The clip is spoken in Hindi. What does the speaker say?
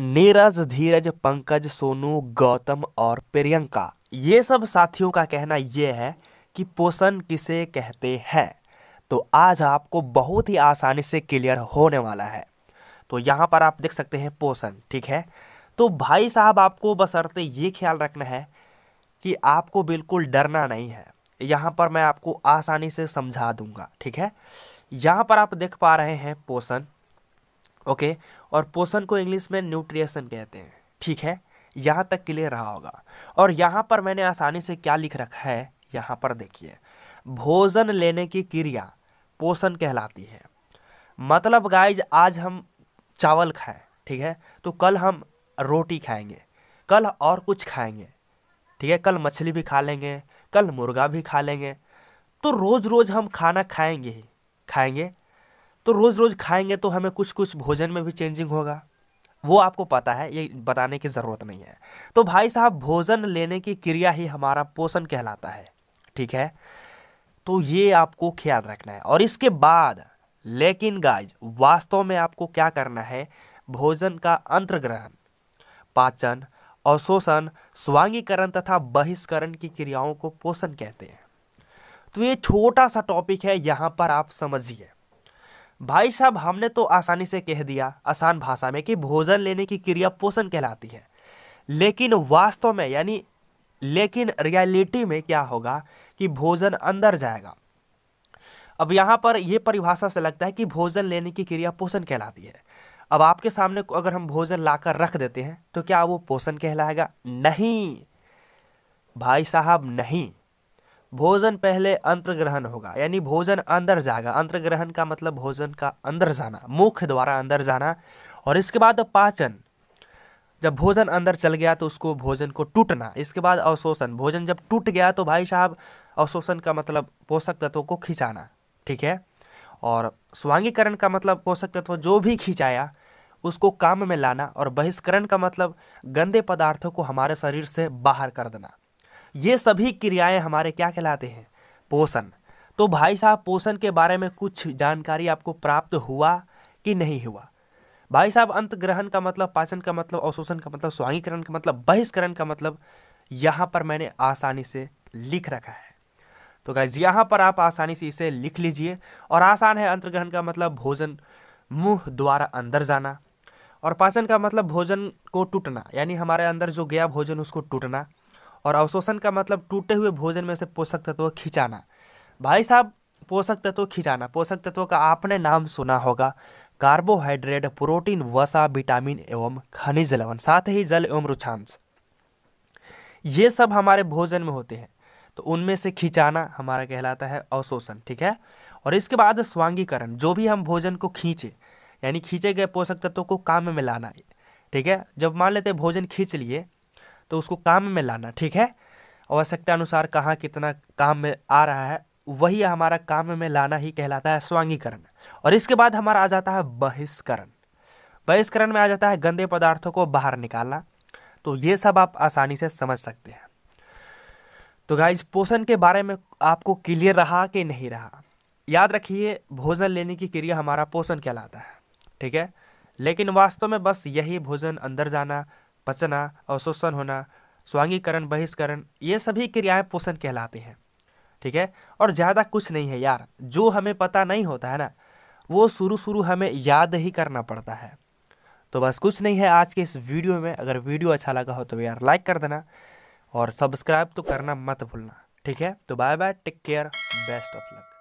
नीरज धीरज पंकज सोनू गौतम और प्रियंका ये सब साथियों का कहना ये है कि पोषण किसे कहते हैं तो आज आपको बहुत ही आसानी से क्लियर होने वाला है तो यहाँ पर आप देख सकते हैं पोषण ठीक है तो भाई साहब आपको बसरते ये ख्याल रखना है कि आपको बिल्कुल डरना नहीं है यहाँ पर मैं आपको आसानी से समझा दूंगा ठीक है यहाँ पर आप देख पा रहे हैं पोषण ओके और पोषण को इंग्लिश में न्यूट्रिएशन कहते हैं ठीक है यहाँ तक क्लियर रहा होगा और यहाँ पर मैंने आसानी से क्या लिख रखा है यहाँ पर देखिए भोजन लेने की क्रिया पोषण कहलाती है मतलब गाइज आज हम चावल खाएं ठीक है तो कल हम रोटी खाएंगे कल और कुछ खाएंगे ठीक है कल मछली भी खा लेंगे कल मुर्गा भी खा लेंगे तो रोज़ रोज़ हम खाना खाएंगे ही खाएंगे तो रोज़ रोज़ खाएंगे तो हमें कुछ कुछ भोजन में भी चेंजिंग होगा वो आपको पता है ये बताने की ज़रूरत नहीं है तो भाई साहब भोजन लेने की क्रिया ही हमारा पोषण कहलाता है ठीक है तो ये आपको ख्याल रखना है और इसके बाद लेकिन गाइज वास्तव में आपको क्या करना है भोजन का अंतर्ग्रहण पाचन अवशोषण स्वांगीकरण तथा बहिष्करण की क्रियाओं को पोषण कहते हैं तो ये छोटा सा टॉपिक है यहाँ पर आप समझिए भाई साहब हमने तो आसानी से कह दिया आसान भाषा में कि भोजन लेने की क्रिया पोषण कहलाती है लेकिन वास्तव में यानी लेकिन रियलिटी में क्या होगा कि भोजन अंदर जाएगा अब यहाँ पर यह परिभाषा से लगता है कि भोजन लेने की क्रिया पोषण कहलाती है अब आपके सामने को अगर हम भोजन लाकर रख देते हैं तो क्या वो पोषण कहलाएगा नहीं भाई साहब नहीं भोजन पहले अंतर्ग्रहण होगा यानी भोजन अंदर जाएगा अंतर्ग्रहण का मतलब भोजन का अंदर जाना मुख द्वारा अंदर जाना और इसके बाद पाचन जब भोजन अंदर चल गया तो उसको भोजन को टूटना इसके बाद अवशोषण भोजन जब टूट गया तो भाई साहब अवशोषण का मतलब पोषक तत्वों को खिंचाना ठीक है और स्वांगीकरण का मतलब पोषक तत्व जो भी खिंचाया उसको काम में लाना और बहिष्करण का मतलब गंदे पदार्थों को हमारे शरीर से बाहर कर देना ये सभी क्रियाएं हमारे क्या कहलाते हैं पोषण तो भाई साहब पोषण के बारे में कुछ जानकारी आपको प्राप्त हुआ कि नहीं हुआ भाई साहब अंत ग्रहण का मतलब पाचन का मतलब अवशोषण का मतलब स्वांगीकरण का मतलब बहिष्करण का मतलब यहाँ पर मैंने आसानी से लिख रखा है तो गाइज यहाँ पर आप आसानी से इसे लिख लीजिए और आसान है अंतग्रहण का मतलब भोजन मुंह द्वारा अंदर जाना और पाचन का मतलब भोजन को टूटना यानी हमारे अंदर जो गया भोजन उसको टूटना और अवशोषण का मतलब टूटे हुए भोजन में से पोषक तत्व खिंचाना भाई साहब पोषक तत्व खिंचाना पोषक तत्वों का आपने नाम सुना होगा कार्बोहाइड्रेट प्रोटीन वसा विटामिन एवं खनिज लवण साथ ही जल एवं रुचांश ये सब हमारे भोजन में होते हैं तो उनमें से खिंचाना हमारा कहलाता है अवशोषण ठीक है और इसके बाद स्वांगीकरण जो भी हम भोजन को खींचे यानी खींचे गए पोषक तत्वों को काम में लाना ठीक है जब मान लेते भोजन खींच लिए तो उसको काम में लाना ठीक है आवश्यकता अनुसार कहाँ कितना काम में आ रहा है वही हमारा काम में लाना ही कहलाता है स्वांगीकरण और इसके बाद हमारा आ जाता है बहिष्करण बहिष्करण में आ जाता है गंदे पदार्थों को बाहर निकालना तो ये सब आप आसानी से समझ सकते हैं तो गाइज पोषण के बारे में आपको क्लियर रहा कि नहीं रहा याद रखिए भोजन लेने की क्रिया हमारा पोषण कहलाता है ठीक है लेकिन वास्तव में बस यही भोजन अंदर जाना पचना अवशोषण होना स्वांगीकरण बहिष्करण ये सभी क्रियाएं पोषण कहलाते हैं ठीक है और ज़्यादा कुछ नहीं है यार जो हमें पता नहीं होता है ना वो शुरू शुरू हमें याद ही करना पड़ता है तो बस कुछ नहीं है आज के इस वीडियो में अगर वीडियो अच्छा लगा हो तो यार लाइक कर देना और सब्सक्राइब तो करना मत भूलना ठीक है तो bye bye take care best of luck